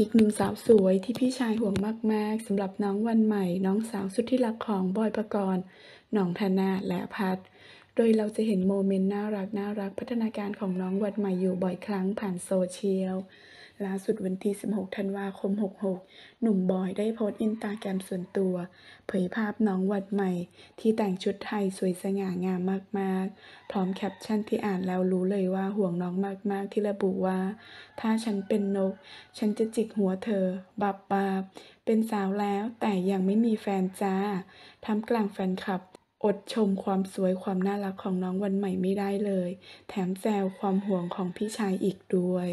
อีกหนึ่งสาวสวยที่พี่ชายห่วงมากๆสำหรับน้องวันใหม่ น้องสาวสุดที่รักของบอยปกรณ์หน้องธนาและพัดดยเราจะเห็นโมเมนต์น่ารักน่ารัก พัฒนาการของน้องวันใหม่อยู่บ่อยครั้งผ่านโซเชียลล่าสุดวันที่ 16 ธันวาคม 66 หนุ่มบอยได้โพสต์อินตาแกรมส่วนตัว เผยภาพน้องวัดใหม่ ที่แต่งชุดไทยสวยสง่างามมากๆ พร้อมแคปชั่นที่อ่านแล้วรู้เลยว่าห่วงน้องมากๆ ที่ระบุว่า ถ้าฉันเป็นนก ฉันจะจิกหัวเธอ บับบาเป็นสาวแล้ว แต่ยังไม่มีแฟนจ้า ทำกลางแฟนคลับ อดชมความสวยความน่ารักของน้องวันใหม่ไม่ได้เลย แถมแซวความห่วงของพี่ชายอีกด้วย